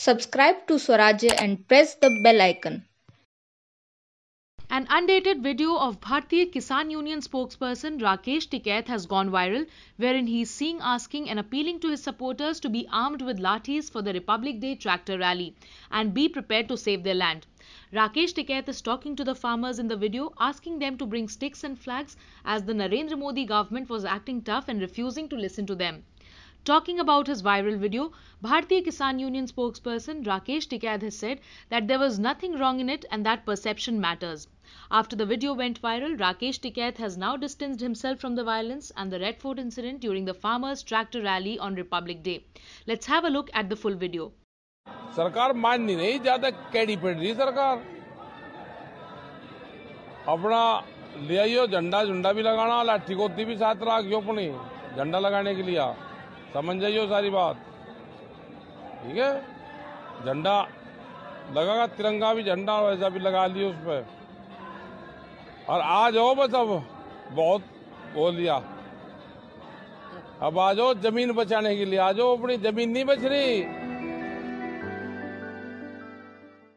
Subscribe to Swarajya and press the bell icon. An undated video of Bharatiya Kisan Union spokesperson Rakesh Tiketh has gone viral, wherein he is seen asking and appealing to his supporters to be armed with lathis for the Republic Day tractor rally and be prepared to save their land. Rakesh Tiketh is talking to the farmers in the video, asking them to bring sticks and flags as the Narendra Modi government was acting tough and refusing to listen to them. Talking about his viral video, Bharatiya Kisan Union spokesperson Rakesh Tikad has said that there was nothing wrong in it and that perception matters. After the video went viral, Rakesh Tikad has now distanced himself from the violence and the Red Fort incident during the farmers' tractor rally on Republic Day. Let's have a look at the full video. सरकार माननी नहीं ज्यादा कैडी पड़ रही सरकार अपना ले आइयो झंडा झुंडा भी लगाना लाठी गोती भी साथ रखियो अपनी झंडा लगाने के लिए समझ जाइए सारी बात ठीक है झंडा लगागा तिरंगा भी झंडा वैसा भी लगा लिया उस पर और आ जाओ बस अब बहुत बोल लिया अब आ जाओ जमीन बचाने के लिए आ जाओ अपनी जमीन नहीं बच रही